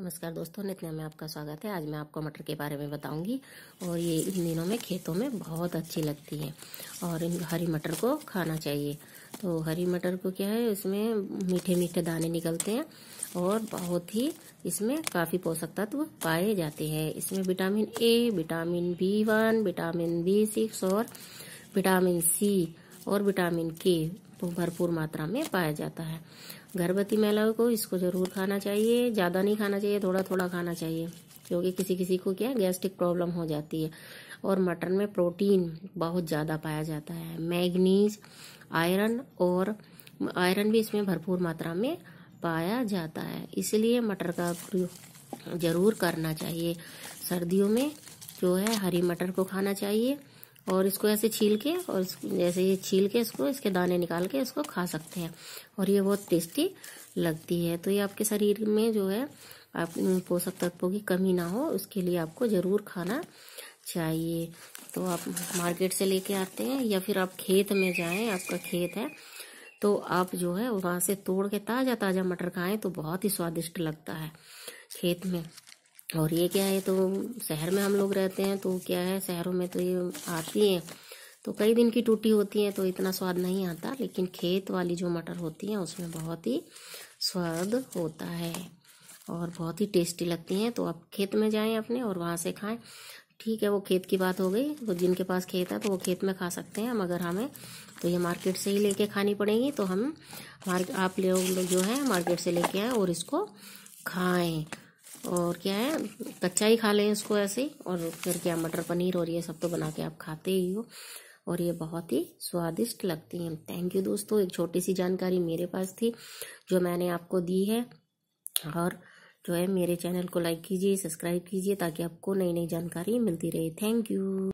नमस्कार दोस्तों नित्या में आपका स्वागत है आज मैं आपको मटर के बारे में बताऊंगी और ये इन दिनों में खेतों में बहुत अच्छी लगती है और इन हरी मटर को खाना चाहिए तो हरी मटर को क्या है इसमें मीठे मीठे दाने निकलते हैं और बहुत ही इसमें काफ़ी पोषक तत्व पाए जाते हैं इसमें vitamin A vitamin B one vitamin B six और विटामिन सी और विटामिन के तो भरपूर मात्रा में पाया जाता है गर्भवती महिलाओं को इसको जरूर खाना चाहिए ज़्यादा नहीं खाना चाहिए थोड़ा थोड़ा खाना चाहिए क्योंकि किसी किसी को क्या गैस्ट्रिक प्रॉब्लम हो जाती है और मटन में प्रोटीन बहुत ज़्यादा पाया जाता है मैग्नीज आयरन और आयरन भी इसमें भरपूर मात्रा में पाया जाता है इसलिए मटर का प्रयोग जरूर करना चाहिए सर्दियों में जो है हरी मटर को खाना चाहिए और इसको ऐसे छील के और जैसे ये छील के इसको इसके दाने निकाल के इसको खा सकते हैं और ये बहुत टेस्टी लगती है तो ये आपके शरीर में जो है आप पोषक तत्वों की कमी ना हो उसके लिए आपको ज़रूर खाना चाहिए तो आप मार्केट से लेके आते हैं या फिर आप खेत में जाएं आपका खेत है तो आप जो है वहाँ से तोड़ के ताज़ा ताज़ा मटर खाएं तो बहुत ही स्वादिष्ट लगता है खेत में और ये क्या है तो शहर में हम लोग रहते हैं तो क्या है शहरों में तो ये आती है तो कई दिन की टूटी होती है तो इतना स्वाद नहीं आता लेकिन खेत वाली जो मटर होती है उसमें बहुत ही स्वाद होता है और बहुत ही टेस्टी लगती हैं तो आप खेत में जाएं अपने और वहाँ से खाएं ठीक है वो खेत की बात हो गई वो जिनके पास खेत है तो वो खेत में खा सकते हैं मगर हमें तो ये मार्केट से ही लेके खानी पड़ेगी तो हम आप लोग जो है मार्केट से लेके आए और इसको खाएँ और क्या है कच्चा ही खा लें इसको ऐसे ही और फिर क्या मटर पनीर और ये सब तो बना के आप खाते ही हो और ये बहुत ही स्वादिष्ट लगती हैं थैंक यू दोस्तों एक छोटी सी जानकारी मेरे पास थी जो मैंने आपको दी है और जो है मेरे चैनल को लाइक कीजिए सब्सक्राइब कीजिए ताकि आपको नई नई जानकारी मिलती रहे थैंक यू